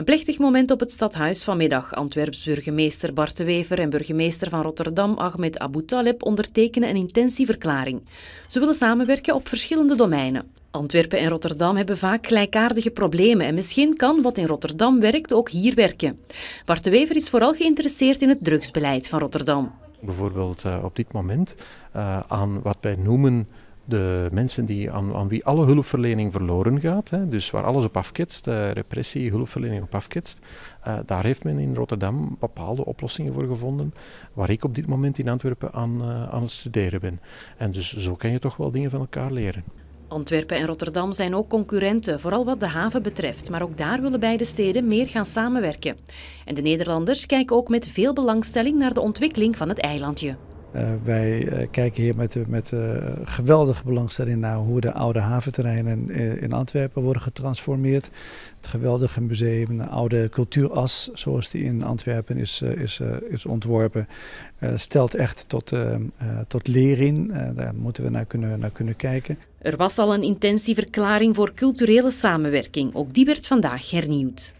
Een plechtig moment op het stadhuis vanmiddag. Antwerps burgemeester Bart de Wever en burgemeester van Rotterdam Ahmed Abu Taleb ondertekenen een intentieverklaring. Ze willen samenwerken op verschillende domeinen. Antwerpen en Rotterdam hebben vaak gelijkaardige problemen en misschien kan wat in Rotterdam werkt ook hier werken. Bart de Wever is vooral geïnteresseerd in het drugsbeleid van Rotterdam. Bijvoorbeeld eh, op dit moment eh, aan wat wij noemen de mensen die, aan, aan wie alle hulpverlening verloren gaat, hè, dus waar alles op afketst, de eh, repressie, hulpverlening op afketst, eh, daar heeft men in Rotterdam bepaalde oplossingen voor gevonden, waar ik op dit moment in Antwerpen aan, eh, aan het studeren ben. En dus zo kan je toch wel dingen van elkaar leren. Antwerpen en Rotterdam zijn ook concurrenten, vooral wat de haven betreft. Maar ook daar willen beide steden meer gaan samenwerken. En de Nederlanders kijken ook met veel belangstelling naar de ontwikkeling van het eilandje. Eh, wij eh, kijken hier met, met eh, geweldige belangstelling naar hoe de oude haventerreinen in, in Antwerpen worden getransformeerd. Het geweldige museum, de oude cultuuras zoals die in Antwerpen is, is, is ontworpen, stelt echt tot, tot leer in. daar moeten we naar kunnen, naar kunnen kijken. Er was al een intentieverklaring voor culturele samenwerking. Ook die werd vandaag hernieuwd.